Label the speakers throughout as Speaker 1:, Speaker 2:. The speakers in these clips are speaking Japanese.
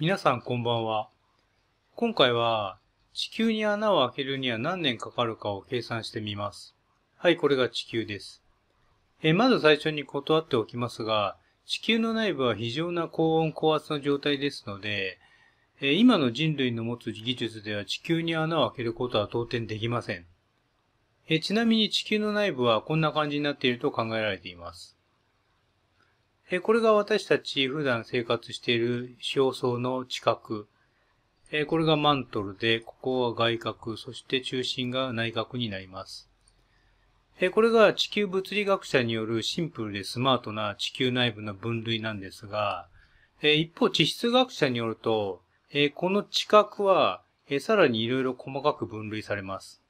Speaker 1: 皆さんこんばんは。今回は地球に穴を開けるには何年かかるかを計算してみます。はい、これが地球です。えまず最初に断っておきますが、地球の内部は非常な高温高圧の状態ですので、え今の人類の持つ技術では地球に穴を開けることは当然できませんえ。ちなみに地球の内部はこんな感じになっていると考えられています。えこれが私たち普段生活している地表層の地殻。えこれがマントルで、ここは外角、そして中心が内角になります。えこれが地球物理学者によるシンプルでスマートな地球内部の分類なんですが、え一方地質学者によると、えこの地殻は、えさらに色々細かく分類されます。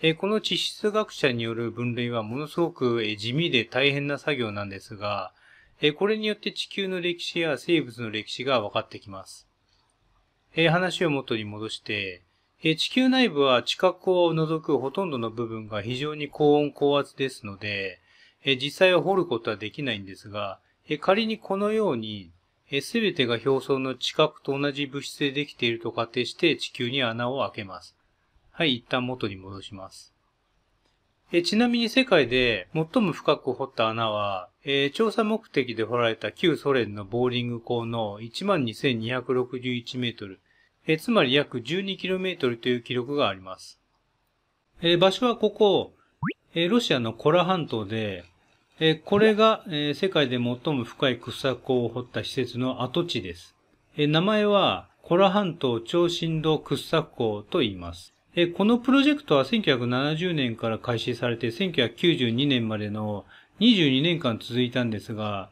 Speaker 1: えこの地質学者による分類はものすごく地味で大変な作業なんですが、えこれによって地球の歴史や生物の歴史が分かってきます。え話を元に戻して、え地球内部は地殻を除くほとんどの部分が非常に高温高圧ですので、え実際は掘ることはできないんですが、え仮にこのように、すべてが表層の地殻と同じ物質でできていると仮定して地球に穴を開けます。はい、一旦元に戻します。えちなみに世界で最も深く掘った穴は、えー、調査目的で掘られた旧ソ連のボーリング港の12,261メートル、えつまり約1 2トルという記録があります。え場所はここ、えロシアのコラ半島で、えこれが、え世界で最も深い掘削港を掘った施設の跡地です。え名前はコラ半島超振動掘削港と言います。このプロジェクトは1970年から開始されて、1992年までの22年間続いたんですが、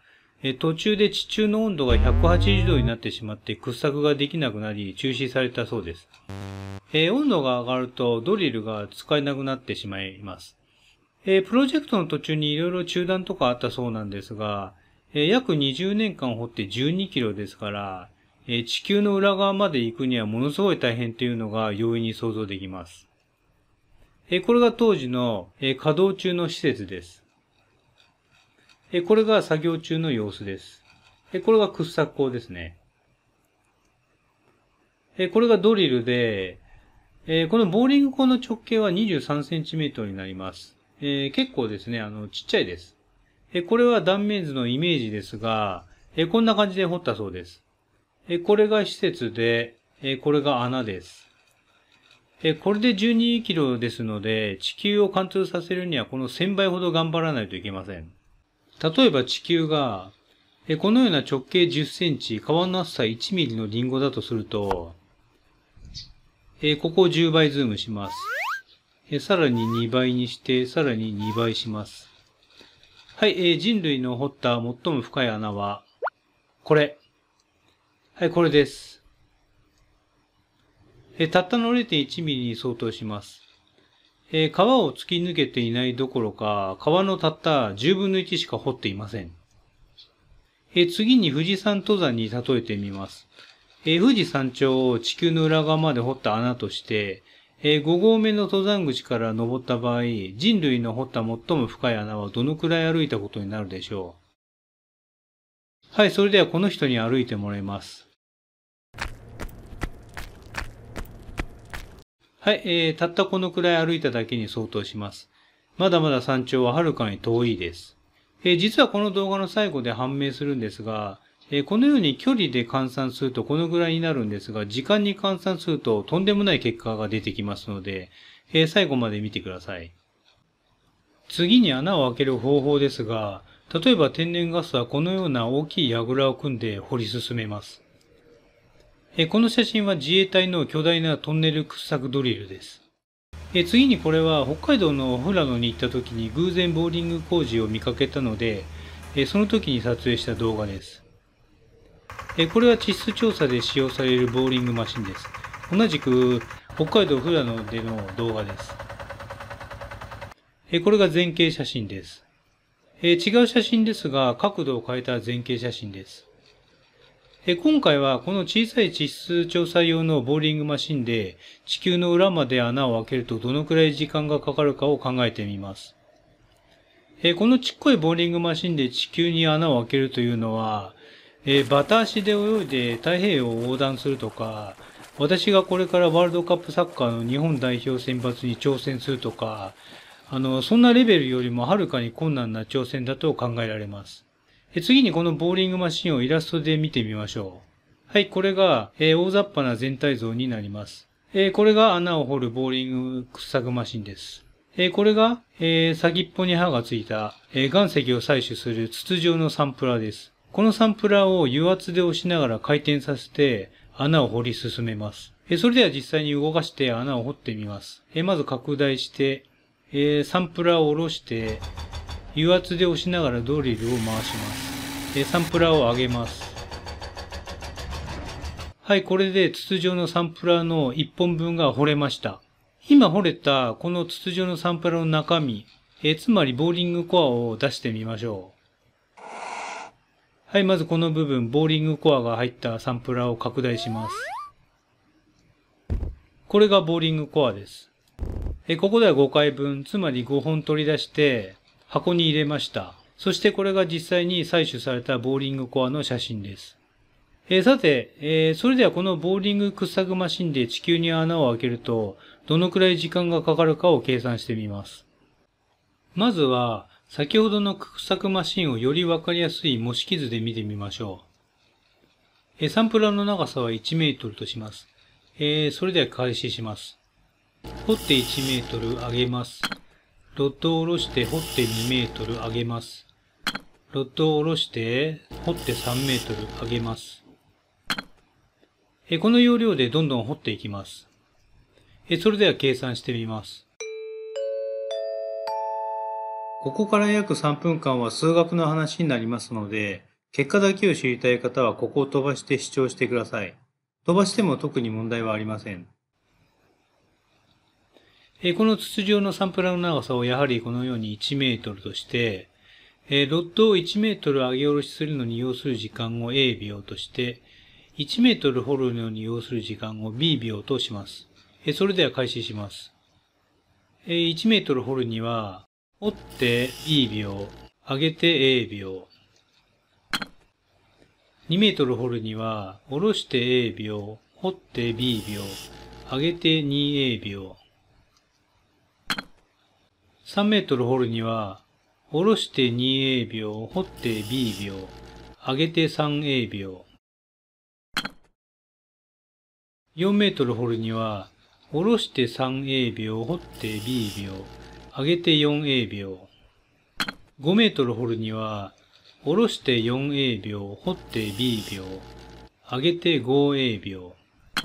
Speaker 1: 途中で地中の温度が180度になってしまって掘削ができなくなり中止されたそうです。温度が上がるとドリルが使えなくなってしまいます。プロジェクトの途中に色々中断とかあったそうなんですが、約20年間掘って12キロですから、えー、地球の裏側まで行くにはものすごい大変というのが容易に想像できます。えー、これが当時の、えー、稼働中の施設です。えこれが作業中の様子です。えこれが掘削工ですね。えこれがドリルで、えこのボーリング工の直径は 23cm になります。え結構ですね、あの、ちっちゃいです。えこれは断面図のイメージですが、えこんな感じで掘ったそうです。えこれが施設で、えこれが穴です。えこれで12キロですので、地球を貫通させるにはこの1000倍ほど頑張らないといけません。例えば地球が、えこのような直径10センチ、皮の厚さ1ミリのリンゴだとすると、えここを10倍ズームします。えさらに2倍にして、さらに2倍します。はい、え人類の掘った最も深い穴は、これ。はい、これです。えたったの0.1ミリに相当します。え皮を突き抜けていないどころか、川のたった10分の1しか掘っていません。え次に富士山登山に例えてみます。え富士山頂を地球の裏側まで掘った穴として、え5合目の登山口から登った場合、人類の掘った最も深い穴はどのくらい歩いたことになるでしょう。はい、それではこの人に歩いてもらいます。はい、えー、たったこのくらい歩いただけに相当します。まだまだ山頂ははるかに遠いです。えー、実はこの動画の最後で判明するんですが、えー、このように距離で換算するとこのぐらいになるんですが、時間に換算するととんでもない結果が出てきますので、えー、最後まで見てください。次に穴を開ける方法ですが、例えば天然ガスはこのような大きい櫓を組んで掘り進めます。この写真は自衛隊の巨大なトンネル掘削ドリルです。次にこれは北海道の富良野に行った時に偶然ボーリング工事を見かけたので、その時に撮影した動画です。これは地質調査で使用されるボーリングマシンです。同じく北海道富良野での動画です。これが前景写真です。えー、違う写真ですが、角度を変えた前傾写真です。え今回はこの小さい地質調査用のボーリングマシンで地球の裏まで穴を開けるとどのくらい時間がかかるかを考えてみます。えこのちっこいボーリングマシンで地球に穴を開けるというのは、えバタ足で泳いで太平洋を横断するとか、私がこれからワールドカップサッカーの日本代表選抜に挑戦するとか、あの、そんなレベルよりもはるかに困難な挑戦だと考えられます。え次にこのボーリングマシンをイラストで見てみましょう。はい、これが、えー、大雑把な全体像になります。えー、これが穴を掘るボーリング掘削マシンです。えー、これが、え先っぽに刃がついた、え岩石を採取する筒状のサンプラーです。このサンプラーを油圧で押しながら回転させて穴を掘り進めます。えそれでは実際に動かして穴を掘ってみます。えまず拡大して、えー、サンプラーを下ろして、油圧で押しながらドリルを回します。えー、サンプラーを上げます。はい、これで筒状のサンプラーの1本分が掘れました。今掘れたこの筒状のサンプラーの中身、えー、つまりボーリングコアを出してみましょう。はい、まずこの部分、ボーリングコアが入ったサンプラーを拡大します。これがボーリングコアです。えここでは5回分、つまり5本取り出して箱に入れました。そしてこれが実際に採取されたボーリングコアの写真です。えー、さて、えー、それではこのボーリング掘削マシンで地球に穴を開けると、どのくらい時間がかかるかを計算してみます。まずは、先ほどの掘削マシンをよりわかりやすい模式図で見てみましょう。えー、サンプラーの長さは1メートルとします。えそれでは開始します。掘って1メートル上げます。ロットを下ろして掘って2メートル上げます。ロットを下ろして掘って3メートル上げます。えこの要領でどんどん掘っていきます。えそれでは計算してみます。ここから約3分間は数学の話になりますので、結果だけを知りたい方はここを飛ばして視聴してください。飛ばしても特に問題はありません。えこの筒状のサンプラーの長さをやはりこのように1メートルとして、えロッドを1メートル上げ下ろしするのに要する時間を A 秒として、1メートル掘るのに要する時間を B 秒とします。えそれでは開始します。え1メートル掘るには、折って E 秒、上げて A 秒。2メートル掘るには、下ろして A 秒、掘って B 秒、上げて 2A 秒。3メートル掘るには、下ろして 2A 秒、掘って B 秒、上げて 3A 秒。4メートル掘るには、下ろして 3A 秒、掘って B 秒、上げて 4A 秒。5メートル掘るには、下ろして 4A 秒、掘って B 秒、上げて 5A 秒。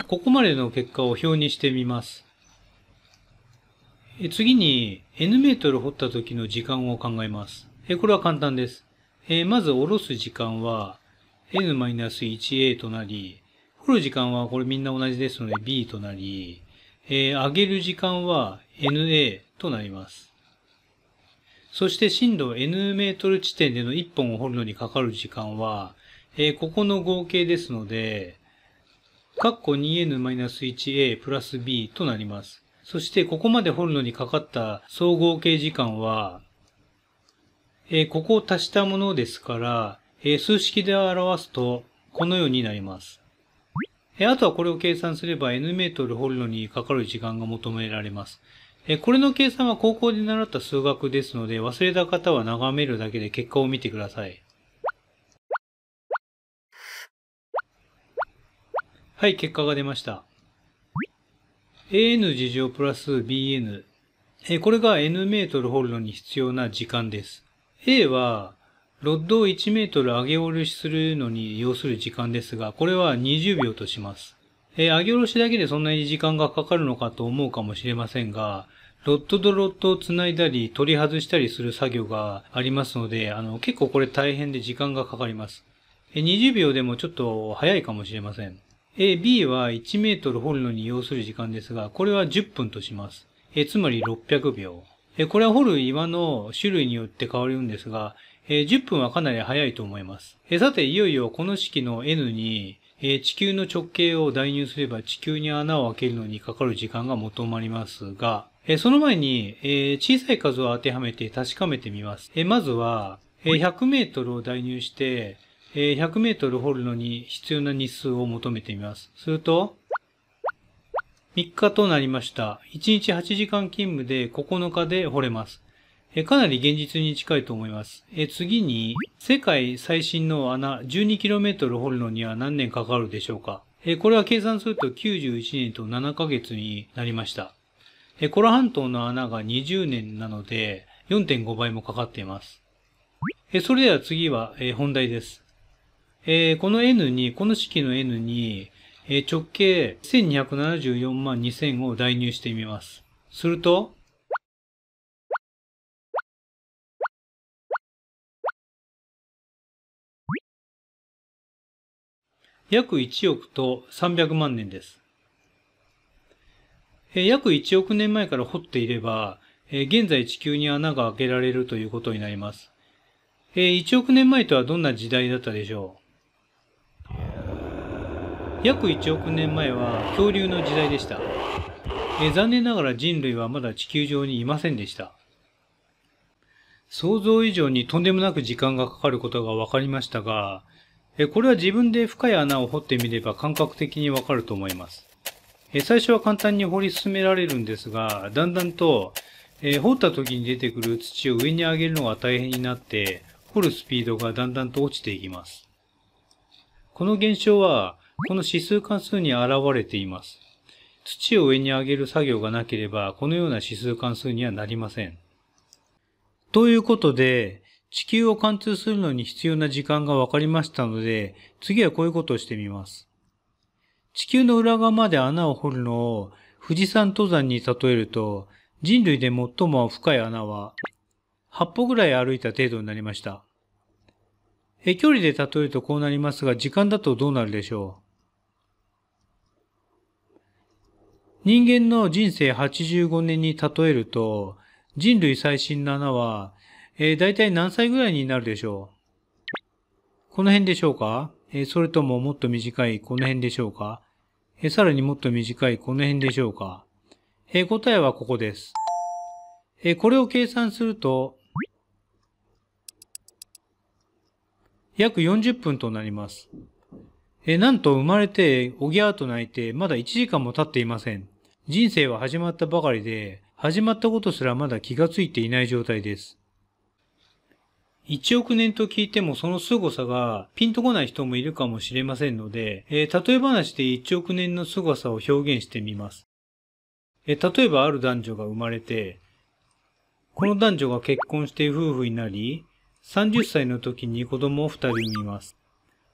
Speaker 1: ここまでの結果を表にしてみます。次に N メートル掘った時の時間を考えます。これは簡単です。まず下ろす時間は N-1A となり、掘る時間はこれみんな同じですので B となり、上げる時間は NA となります。そして震度 N メートル地点での1本を掘るのにかかる時間は、えここの合計ですので、ッコ 2n-1a プラス b となります。そしてここまで掘るのにかかった総合計時間は、えー、ここを足したものですから、えー、数式で表すと、このようになります。えー、あとはこれを計算すれば n メートル掘るのにかかる時間が求められます。えこれの計算は高校で習った数学ですので、忘れた方は眺めるだけで結果を見てください。はい、結果が出ました。an 事乗プラス bn。これが n メートル掘るのに必要な時間です。a は、ロッドを1メートル上げ下ろしするのに要する時間ですが、これは20秒とします。えー、上げ下ろしだけでそんなに時間がかかるのかと思うかもしれませんが、ロッドとロッドを繋いだり、取り外したりする作業がありますので、あの、結構これ大変で時間がかかります。え20秒でもちょっと早いかもしれません。A、B は1メートル掘るのに要する時間ですが、これは10分とします。えつまり600秒。えこれは掘る岩の種類によって変わるんですが、え10分はかなり早いと思います。えさて、いよいよこの式の N に、え地球の直径を代入すれば地球に穴を開けるのにかかる時間が求まりますが、えその前に、え小さい数を当てはめて確かめてみます。えまずは、え100メートルを代入して、100メートル掘るのに必要な日数を求めてみます。すると、3日となりました。1日8時間勤務で9日で掘れます。かなり現実に近いと思います。次に、世界最新の穴 12km 掘るのには何年かかるでしょうかこれは計算すると91年と7ヶ月になりました。コラ半島の穴が20年なので4.5倍もかかっています。それでは次は本題です。えー、この N に、この式の N に、えー、直径1274万2000を代入してみます。すると、約1億と300万年です。えー、約1億年前から掘っていれば、えー、現在地球に穴が開けられるということになります。えー、1億年前とはどんな時代だったでしょう約1億年前は恐竜の時代でした。え残念ながら人類はまだ地球上にいませんでした。想像以上にとんでもなく時間がかかることがわかりましたが、えこれは自分で深い穴を掘ってみれば感覚的にわかると思います。え最初は簡単に掘り進められるんですが、だんだんと、え掘った時に出てくる土を上に上げるのが大変になって、掘るスピードがだんだんと落ちていきます。この現象は、この指数関数に現れています。土を上に上げる作業がなければ、このような指数関数にはなりません。ということで、地球を貫通するのに必要な時間が分かりましたので、次はこういうことをしてみます。地球の裏側まで穴を掘るのを富士山登山に例えると、人類で最も深い穴は8歩ぐらい歩いた程度になりました。え距離で例えるとこうなりますが、時間だとどうなるでしょう人間の人生85年に例えると、人類最新の穴は、えー、大体何歳ぐらいになるでしょうこの辺でしょうか、えー、それとももっと短いこの辺でしょうか、えー、さらにもっと短いこの辺でしょうか、えー、答えはここです。えー、これを計算すると、約40分となります。えー、なんと生まれておぎゃーと泣いてまだ1時間も経っていません。人生は始まったばかりで、始まったことすらまだ気がついていない状態です。1億年と聞いてもその凄さがピンとこない人もいるかもしれませんので、えー、例え話で1億年の凄さを表現してみます。えー、例えばある男女が生まれて、この男女が結婚して夫婦になり、30歳の時に子供を2人産みます。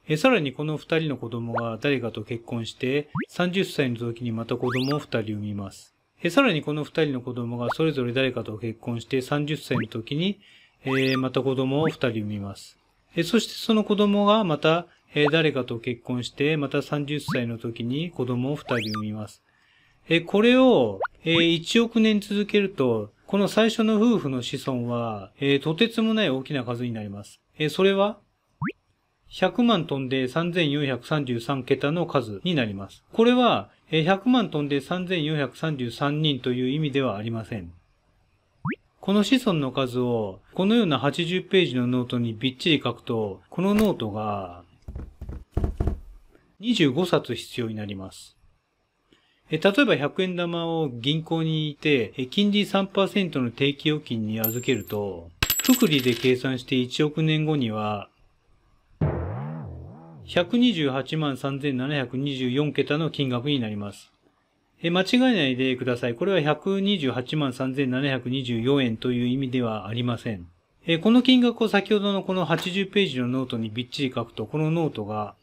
Speaker 1: えさらにこの二人の子供が誰かと結婚して、30歳の時にまた子供を二人産みます。えさらにこの二人の子供がそれぞれ誰かと結婚して、30歳の時に、えー、また子供を二人産みます。えそしてその子供がまた、え誰かと結婚して、また30歳の時に子供を二人産みます。えこれを、え1億年続けると、この最初の夫婦の子孫は、えとてつもない大きな数になります。えそれは100万飛んで3433桁の数になります。これは、100万飛んで3433人という意味ではありません。この子孫の数を、このような80ページのノートにびっちり書くと、このノートが、25冊必要になります。例えば100円玉を銀行にいて、金利3%の定期預金に預けると、福利で計算して1億年後には128万3724桁の金額になります。え間違えないでください。これは128万3724円という意味ではありません。えこの金額を先ほどのこの80ページのノートにびっちり書くと、このノートが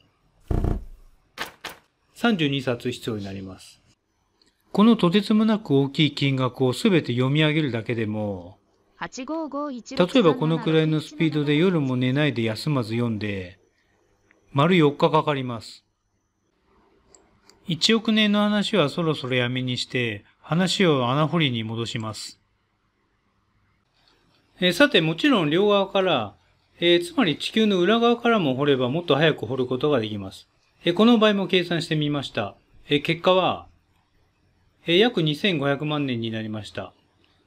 Speaker 1: 32冊必要になります。このとてつもなく大きい金額をすべて読み上げるだけでも、例えばこのくらいのスピードで夜も寝ないで休まず読んで、丸4日かかります。1億年の話はそろそろやめにして、話を穴掘りに戻します。えさて、もちろん両側から、えー、つまり地球の裏側からも掘ればもっと早く掘ることができます。えこの場合も計算してみました。え結果は、え約2500万年になりました。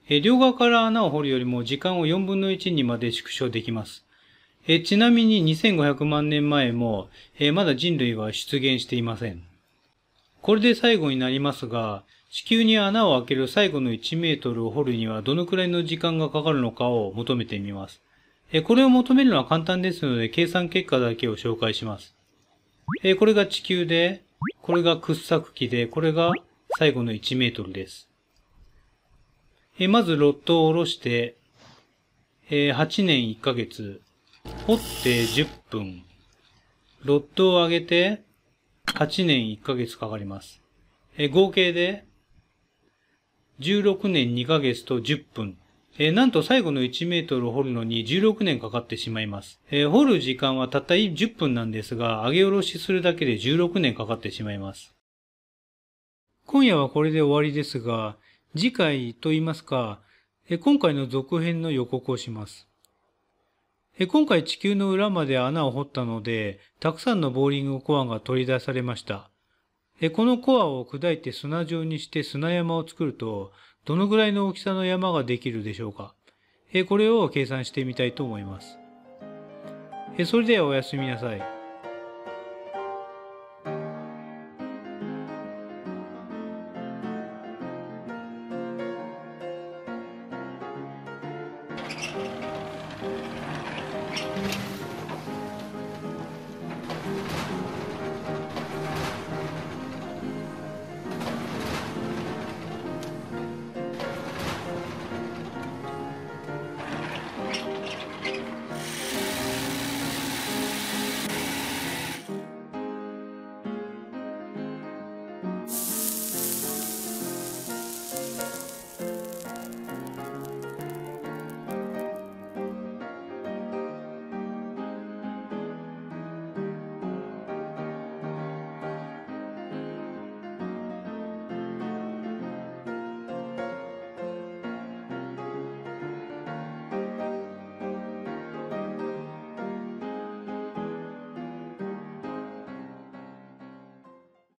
Speaker 1: え両側から穴を掘るよりも時間を4分の1にまで縮小できます。えちなみに2500万年前も、えまだ人類は出現していません。これで最後になりますが、地球に穴を開ける最後の1メートルを掘るにはどのくらいの時間がかかるのかを求めてみます。えこれを求めるのは簡単ですので、計算結果だけを紹介します。えこれが地球で、これが掘削機で、これが最後の1メートルです。えまずロットを下ろして、え8年1ヶ月、掘って10分。ロットを上げて8年1ヶ月かかります。え合計で16年2ヶ月と10分。えなんと最後の1メートル掘るのに16年かかってしまいます。え掘る時間はたった10分なんですが、上げ下ろしするだけで16年かかってしまいます。今夜はこれで終わりですが、次回と言いますか、え今回の続編の予告をします。今回地球の裏まで穴を掘ったので、たくさんのボーリングコアが取り出されました。このコアを砕いて砂状にして砂山を作ると、どのぐらいの大きさの山ができるでしょうかこれを計算してみたいと思います。それではおやすみなさい。